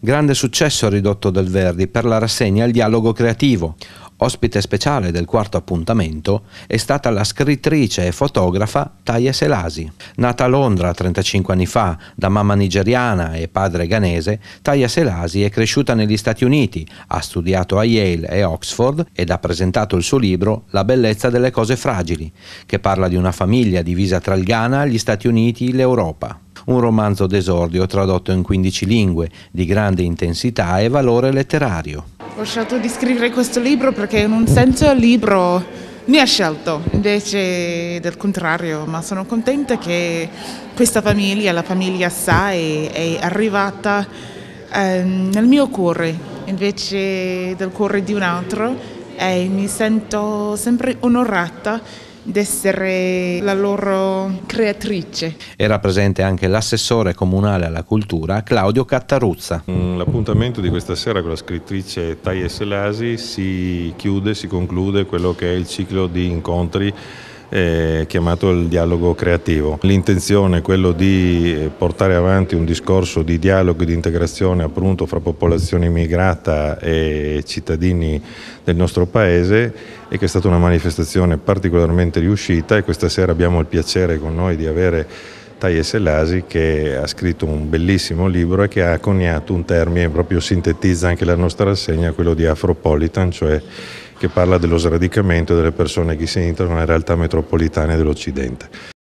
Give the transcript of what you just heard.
Grande successo ridotto del Verdi per la rassegna Il dialogo creativo. Ospite speciale del quarto appuntamento è stata la scrittrice e fotografa Taya Selasi. Nata a Londra 35 anni fa da mamma nigeriana e padre ghanese, Taya Selasi è cresciuta negli Stati Uniti, ha studiato a Yale e Oxford ed ha presentato il suo libro La bellezza delle cose fragili, che parla di una famiglia divisa tra il Ghana, gli Stati Uniti e l'Europa un romanzo d'esordio tradotto in 15 lingue, di grande intensità e valore letterario. Ho scelto di scrivere questo libro perché in un senso il libro mi ha scelto, invece del contrario, ma sono contenta che questa famiglia, la famiglia Sai, è arrivata ehm, nel mio cuore invece del cuore di un altro e mi sento sempre onorata d'essere la loro creatrice. Era presente anche l'assessore comunale alla cultura Claudio Cattaruzza. Mm, l'appuntamento di questa sera con la scrittrice Thaï Selasi si chiude, si conclude quello che è il ciclo di incontri eh, chiamato il dialogo creativo. L'intenzione è quella di eh, portare avanti un discorso di dialogo e di integrazione appunto fra popolazione immigrata e cittadini del nostro paese e che è stata una manifestazione particolarmente riuscita e questa sera abbiamo il piacere con noi di avere Tayes Selasi che ha scritto un bellissimo libro e che ha coniato un termine proprio sintetizza anche la nostra rassegna, quello di Afropolitan, cioè che parla dello sradicamento delle persone che si entrano nella realtà metropolitana dell'Occidente.